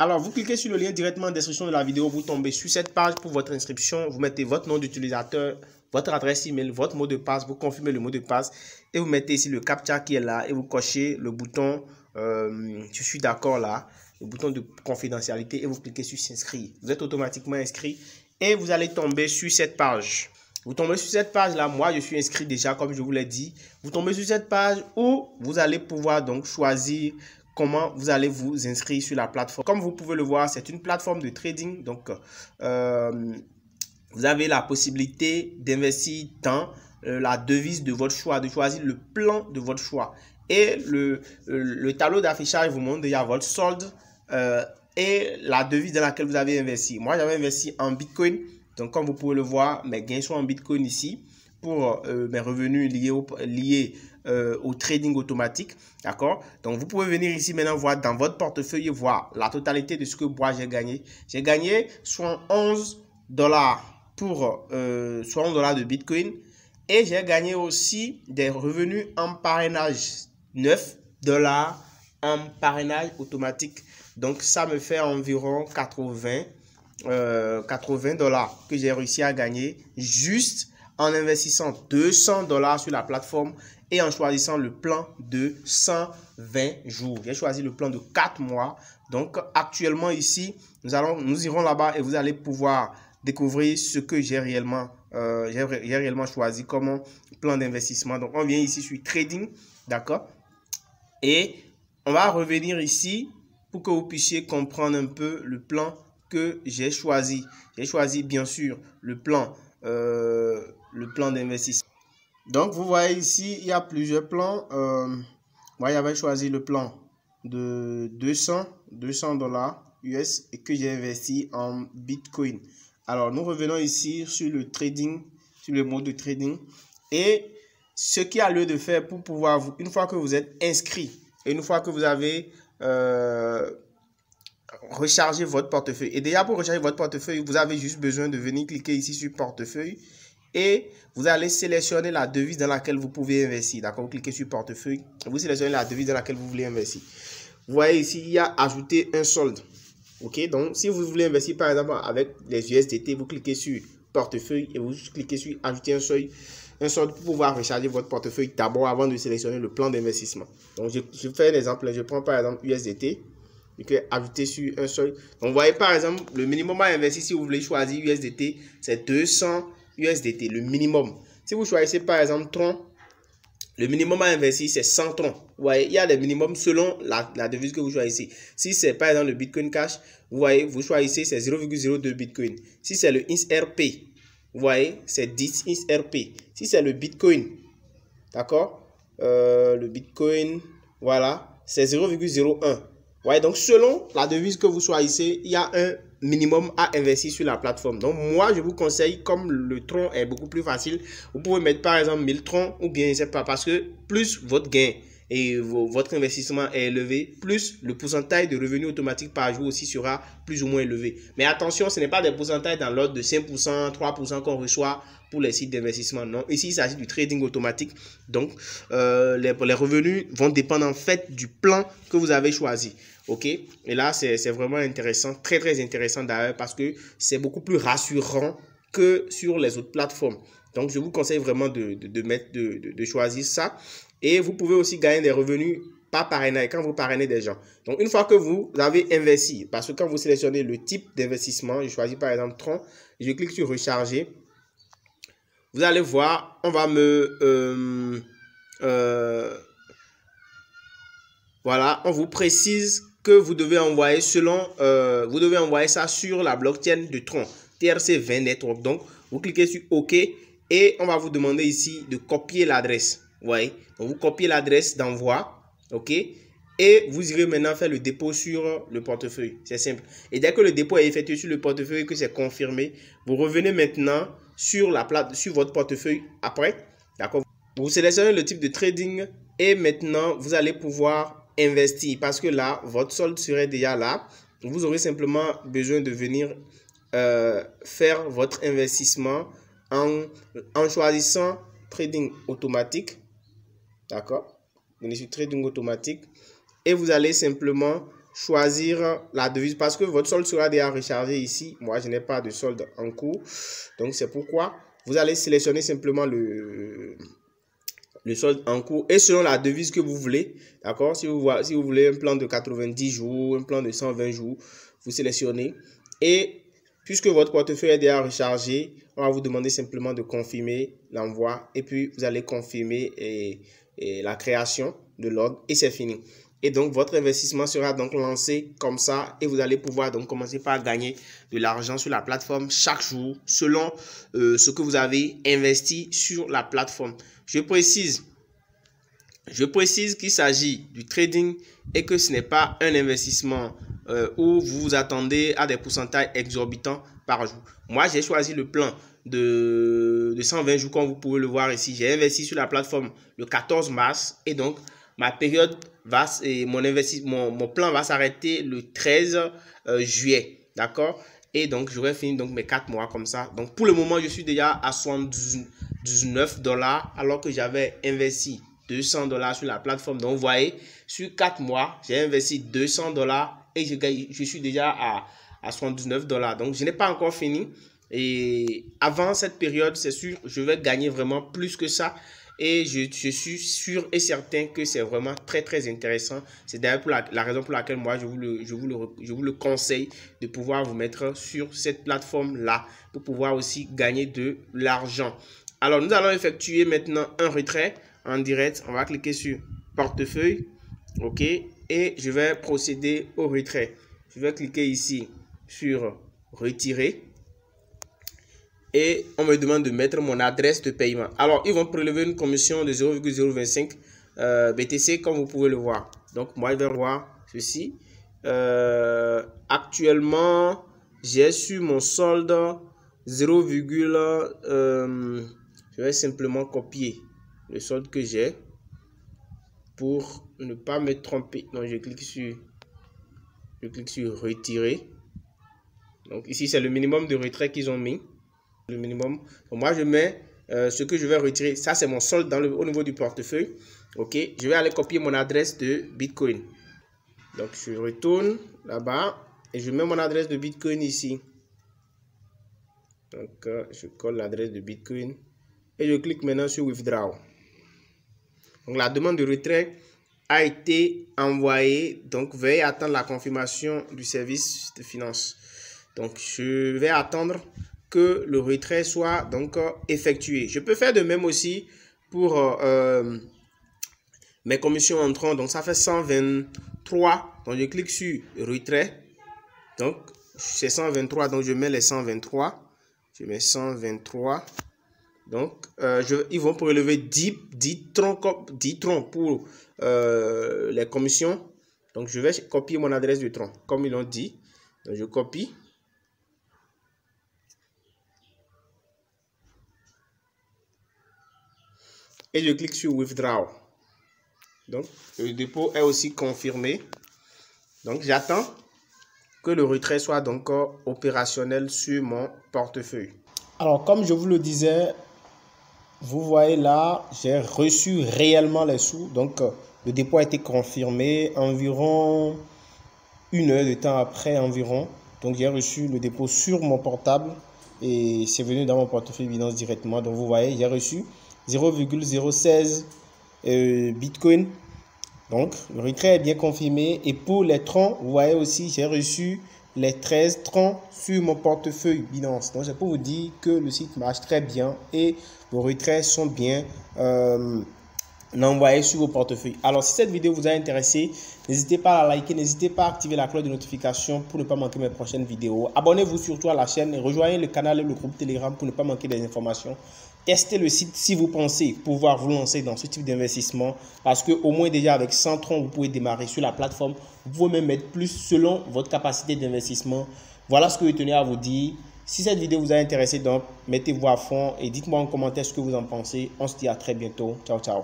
Alors, vous cliquez sur le lien directement en description de la vidéo, vous tombez sur cette page pour votre inscription, vous mettez votre nom d'utilisateur, votre adresse email, votre mot de passe, vous confirmez le mot de passe et vous mettez ici le captcha qui est là et vous cochez le bouton euh, je suis d'accord là, le bouton de confidentialité et vous cliquez sur s'inscrire. Vous êtes automatiquement inscrit et vous allez tomber sur cette page. Vous tombez sur cette page là, moi je suis inscrit déjà comme je vous l'ai dit. Vous tombez sur cette page où vous allez pouvoir donc choisir comment vous allez vous inscrire sur la plateforme. Comme vous pouvez le voir, c'est une plateforme de trading. Donc, euh, vous avez la possibilité d'investir dans euh, la devise de votre choix, de choisir le plan de votre choix. Et le, euh, tableau d'affichage vous montre déjà votre solde et la devise dans laquelle vous avez investi. Moi, j'avais investi en Bitcoin. Donc, comme vous pouvez le voir, mes gains sont en Bitcoin ici pour euh, mes revenus liés au, liés, euh, au trading automatique. D'accord Donc, vous pouvez venir ici maintenant voir dans votre portefeuille voir la totalité de ce que moi j'ai gagné. J'ai gagné 11 dollars pour euh, dollars de Bitcoin et j'ai gagné aussi des revenus en parrainage 9 dollars en parrainage automatique. Donc, ça me fait environ 80 euh, dollars que j'ai réussi à gagner juste en investissant 200 dollars sur la plateforme et en choisissant le plan de 120 jours. J'ai choisi le plan de 4 mois. Donc actuellement ici, nous, allons, nous irons là-bas et vous allez pouvoir découvrir ce que j'ai réellement, euh, réellement choisi comme plan d'investissement. Donc on vient ici sur trading, d'accord Et on va revenir ici pour que vous puissiez comprendre un peu le plan que j'ai choisi. J'ai choisi bien sûr le plan euh, le plan d'investissement. Donc, vous voyez ici, il y a plusieurs plans. Euh, moi, j'avais choisi le plan de 200, 200 dollars US et que j'ai investi en Bitcoin. Alors, nous revenons ici sur le trading, sur le mode de trading et ce qui a lieu de faire pour pouvoir, vous, une fois que vous êtes inscrit et une fois que vous avez euh, rechargé votre portefeuille. Et déjà, pour recharger votre portefeuille, vous avez juste besoin de venir cliquer ici sur portefeuille et vous allez sélectionner la devise dans laquelle vous pouvez investir. D'accord Vous cliquez sur portefeuille. Vous sélectionnez la devise dans laquelle vous voulez investir. Vous voyez ici, il y a ajouter un solde. OK Donc, si vous voulez investir, par exemple, avec les USDT, vous cliquez sur portefeuille et vous cliquez sur ajouter un seuil un solde pour pouvoir recharger votre portefeuille d'abord avant de sélectionner le plan d'investissement. Donc, je, fais un exemple. Je prends par exemple USDT. que ajouter sur un seuil Donc, vous voyez par exemple, le minimum à investir si vous voulez choisir USDT, c'est 200 USDT, le minimum. Si vous choisissez par exemple 30 le minimum à investir, c'est 100 troncs. Vous voyez, il y a des minimums selon la, devise que vous choisissez. Si c'est par exemple le Bitcoin Cash, vous voyez, vous choisissez, c'est 0,02 Bitcoin. Si c'est le INSRP, vous voyez, c'est 10 INSRP. Si c'est le Bitcoin, d'accord euh, Le Bitcoin, voilà, c'est 0,01. Vous voyez, donc selon la devise que vous choisissez, il y a un minimum à investir sur la plateforme. Donc moi, je vous conseille, comme le tronc est beaucoup plus facile, vous pouvez mettre par exemple 1000 troncs ou bien, je pas, parce que plus votre gain et votre investissement est élevé, plus le pourcentage de revenus automatiques par jour aussi sera plus ou moins élevé. Mais attention, ce n'est pas des pourcentages dans l'ordre de 5%, 3% qu'on reçoit pour les sites d'investissement. Non, ici, il s'agit du trading automatique. Donc, euh, les, les, revenus vont dépendre en fait du plan que vous avez choisi. OK Et là, c'est vraiment intéressant, très, très intéressant d'ailleurs, parce que c'est beaucoup plus rassurant que sur les autres plateformes. Donc, je vous conseille vraiment de, mettre, de, choisir ça. Et vous pouvez aussi gagner des revenus pas parrainer quand vous parrainez des gens. Donc, une fois que vous avez investi, parce que quand vous sélectionnez le type d'investissement, je choisis par exemple Tron, je clique sur recharger, allez voir, on va me... Euh, euh, voilà, on vous précise que vous devez envoyer selon... Euh, vous devez envoyer ça sur la blockchain de Tron, TRC20 Network. Donc, vous cliquez sur OK et on va vous demander ici de copier l'adresse. Vous voyez, vous copiez l'adresse d'envoi. OK et vous irez maintenant faire le dépôt sur le portefeuille. C'est simple. Et dès que le dépôt est effectué sur le portefeuille et que c'est confirmé, vous revenez maintenant sur, la plate, sur votre portefeuille après. D'accord Vous sélectionnez le type de trading et maintenant vous allez pouvoir investir parce que là, votre solde serait déjà là. Vous aurez simplement besoin de venir euh, faire votre investissement en, en choisissant trading automatique. D'accord On sur trading automatique et vous allez simplement choisir la devise parce que votre solde sera déjà rechargé ici. Moi, je n'ai pas de solde en cours. Donc, c'est pourquoi vous allez sélectionner simplement le, le solde en cours et selon la devise que vous voulez. D'accord si, vous, voulez un plan de 90 jours, un plan de 120 jours, vous sélectionnez. Et puisque votre portefeuille est déjà rechargé, on va vous demander simplement de confirmer l'envoi et puis vous allez confirmer la création de l'ordre et c'est fini. Et donc, votre investissement sera donc lancé comme ça et vous allez pouvoir donc commencer par gagner de l'argent sur la plateforme chaque jour selon euh, ce que vous avez investi sur la plateforme. Je précise, je précise qu'il s'agit du trading et que ce n'est pas un investissement euh, où vous vous attendez à des pourcentages exorbitants par jour. Moi, j'ai choisi le plan de, de 120 jours, comme vous pouvez le voir ici. J'ai investi sur la plateforme le 14 mars et donc ma période va, et mon, investissement, mon, plan va s'arrêter le 13 euh, juillet. D'accord Et donc, j'aurai fini donc, mes 4 mois comme ça. Donc, pour le moment, je suis déjà à 79 dollars alors que j'avais investi 200 dollars sur la plateforme. Donc, vous voyez, sur 4 mois, j'ai investi 200 dollars et je, suis déjà à, à 79 dollars. Donc, je n'ai pas encore fini. Et avant cette période, c'est sûr, je vais gagner vraiment plus que ça. Et je, suis sûr et certain que c'est vraiment très, très intéressant. C'est d'ailleurs la, raison pour laquelle moi, je vous, le, je, vous le, je vous le conseille de pouvoir vous mettre sur cette plateforme-là pour pouvoir aussi gagner de l'argent. Alors, nous allons effectuer maintenant un retrait en direct. On va cliquer sur portefeuille. OK. Et je vais procéder au retrait. Je vais cliquer ici sur retirer et on me demande de mettre mon adresse de paiement. Alors, ils vont prélever une commission de 0,025 euh, BTC, comme vous pouvez le voir. Donc, moi, je vais voir ceci. Euh, actuellement, j'ai sur mon solde 0, euh, je vais simplement copier le solde que j'ai pour ne pas me tromper. Donc, je clique sur, je clique sur retirer. Donc, ici, c'est le minimum de retrait qu'ils ont mis le minimum. moi, je mets euh, ce que je vais retirer. Ça, c'est mon solde au niveau du portefeuille. OK. Je vais aller copier mon adresse de Bitcoin. Donc, je retourne là-bas et je mets mon adresse de Bitcoin ici. Donc, euh, je colle l'adresse de Bitcoin et je clique maintenant sur Withdraw. Donc, la demande de retrait a été envoyée. Donc, veuillez attendre la confirmation du service de finance Donc, je vais attendre que le retrait soit donc euh, effectué. Je peux faire de même aussi pour euh, euh, mes commissions tronc. Donc, ça fait 123. Donc, je clique sur retrait. Donc, c'est 123. Donc, je mets les 123. Je mets 123. Donc, je, ils vont prélever 10, 10, troncs, pour les commissions. Donc, je vais copier mon adresse de tronc, comme ils l'ont dit. Donc, je copie. et je clique sur Withdraw. Donc, le dépôt est aussi confirmé. Donc, j'attends que le retrait soit donc opérationnel sur mon portefeuille. Alors, comme je vous le disais, vous voyez là, j'ai reçu réellement les sous. Donc, euh, le dépôt a été confirmé environ une heure de temps après environ. Donc, j'ai reçu le dépôt sur mon portable et c'est venu dans mon portefeuille Binance directement. Donc, vous voyez, j'ai reçu 0,016 euh, Bitcoin. Donc, le retrait est bien confirmé. Et pour les troncs, vous voyez aussi, j'ai reçu les 13 troncs sur mon portefeuille Binance. Donc, je peux vous dire que le site marche très bien et vos retraits sont bien euh, envoyés sur vos portefeuilles. Alors, si cette vidéo vous a intéressé, n'hésitez pas à liker, n'hésitez pas à activer la cloche de notification pour ne pas manquer mes prochaines vidéos. Abonnez-vous surtout à la chaîne et rejoignez le canal et le groupe Telegram pour ne pas manquer des informations Testez le site si vous pensez pouvoir vous lancer dans ce type d'investissement parce que au moins déjà avec 100 troncs, vous pouvez démarrer sur la plateforme. Vous pouvez même mettre plus selon votre capacité d'investissement. Voilà ce que je tenais à vous dire. Si cette vidéo vous a intéressé, donc mettez-vous à fond et dites-moi en commentaire ce que vous en pensez. On se dit à très bientôt. Ciao, ciao.